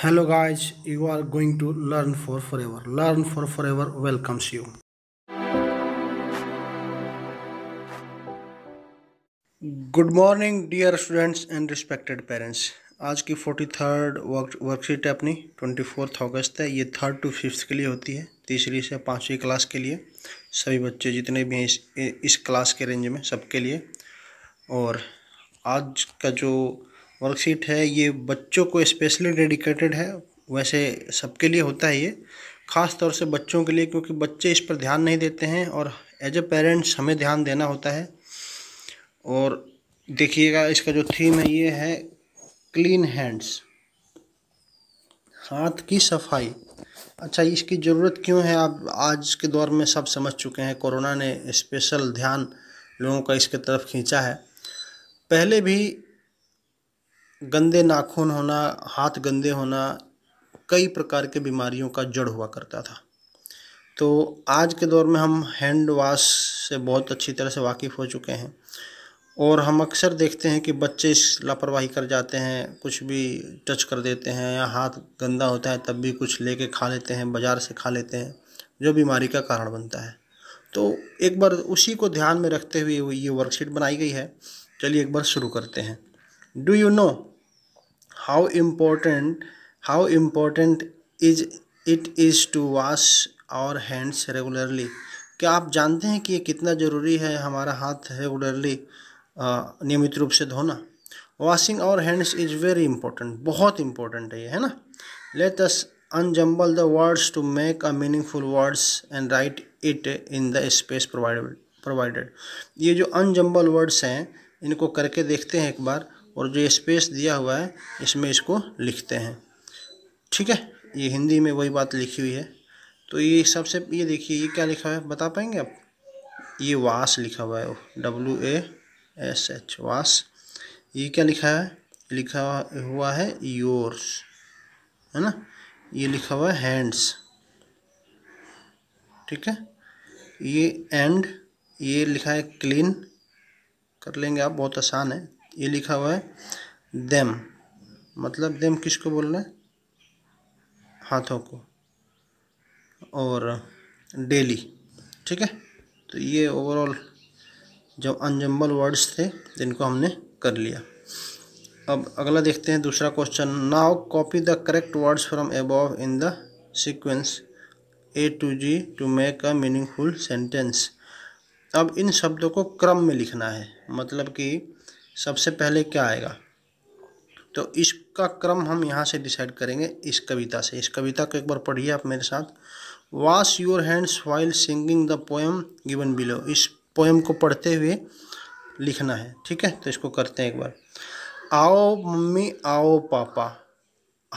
hello guys you are going to learn for forever learn for forever welcomes you good morning dear students and respected parents आज की forty third worksheet है अपनी twenty fourth अगस्त है ये third to fifth के लिए होती है तीसरी से पाँचवीं क्लास के लिए सभी बच्चे जितने भी हैं इस इस क्लास के रेंज में सबके लिए और आज का जो वर्कशीट है ये बच्चों को स्पेशली डेडिकेटेड है वैसे सबके लिए होता है ये ख़ास तौर से बच्चों के लिए क्योंकि बच्चे इस पर ध्यान नहीं देते हैं और एज ए पेरेंट्स हमें ध्यान देना होता है और देखिएगा इसका जो थीम है ये है क्लीन हैंड्स हाथ की सफाई अच्छा इसकी ज़रूरत क्यों है आप आज के दौर में सब समझ चुके हैं कोरोना ने स्पेशल ध्यान लोगों का इसके तरफ खींचा है पहले भी गंदे नाखून होना हाथ गंदे होना कई प्रकार के बीमारियों का जड़ हुआ करता था तो आज के दौर में हम हैंड वाश से बहुत अच्छी तरह से वाकिफ़ हो चुके हैं और हम अक्सर देखते हैं कि बच्चे इस लापरवाही कर जाते हैं कुछ भी टच कर देते हैं या हाथ गंदा होता है तब भी कुछ लेके खा लेते हैं बाज़ार से खा लेते हैं जो बीमारी का कारण बनता है तो एक बार उसी को ध्यान में रखते हुए ये वर्कशीट बनाई गई है चलिए एक बार शुरू करते हैं do you know how important how important is it is to wash our hands regularly क्या आप जानते हैं कि ये कितना ज़रूरी है हमारा हाथ रेगुलरली नियमित रूप से धोना washing our hands is very important बहुत इंपॉर्टेंट है ये है ना let us unjumble the words to make a meaningful words and write it in the space provided provided ये जो अनजम्बल वर्ड्स हैं इनको करके देखते हैं एक बार और जो स्पेस दिया हुआ है इसमें इसको लिखते हैं ठीक है ये हिंदी में वही बात लिखी हुई है तो ये सबसे ये देखिए ये क्या लिखा है बता पाएंगे आप ये वास लिखा हुआ है डब्ल्यू ए एस एच वास ये क्या लिखा है लिखा हुआ है योर्स है ना ये लिखा हुआ है हैंड्स ठीक है ये एंड ये लिखा है क्लीन कर लेंगे आप बहुत आसान है ये लिखा हुआ है देम मतलब देम किसको बोल रहे हैं हाथों को और डेली ठीक है तो ये ओवरऑल जब अनजम्बल वर्ड्स थे जिनको हमने कर लिया अब अगला देखते हैं दूसरा question now copy the correct words from above in the sequence A to G to make a meaningful sentence अब इन शब्दों को क्रम में लिखना है मतलब कि सबसे पहले क्या आएगा तो इसका क्रम हम यहाँ से डिसाइड करेंगे इस कविता से इस कविता को एक बार पढ़िए आप मेरे साथ wash your hands while singing the poem given below इस पोएम को पढ़ते हुए लिखना है ठीक है तो इसको करते हैं एक बार आओ मम्मी आओ पापा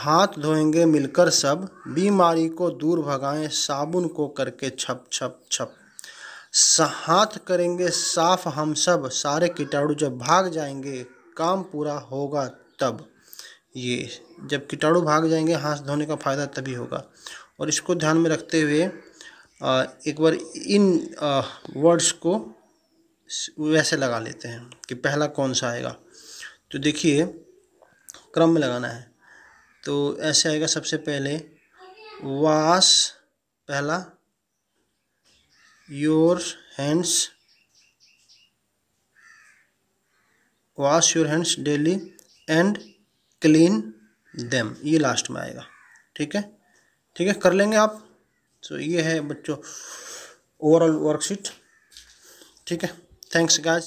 हाथ धोएंगे मिलकर सब बीमारी को दूर भगाएं साबुन को करके छप छप छप हाथ करेंगे साफ हम सब सारे कीटाणु जब भाग जाएंगे काम पूरा होगा तब ये जब कीटाणु भाग जाएंगे हाथ धोने का फायदा तभी होगा और इसको ध्यान में रखते हुए एक बार इन वर्ड्स को वैसे लगा लेते हैं कि पहला कौन सा आएगा तो देखिए क्रम में लगाना है तो ऐसे आएगा सबसे पहले वास पहला your hands wash your hands daily and clean them ये लास्ट में आएगा ठीक है ठीक है कर लेंगे आप तो ये है बच्चों ओवरऑल वर्कशीट ठीक है थैंक्स गाज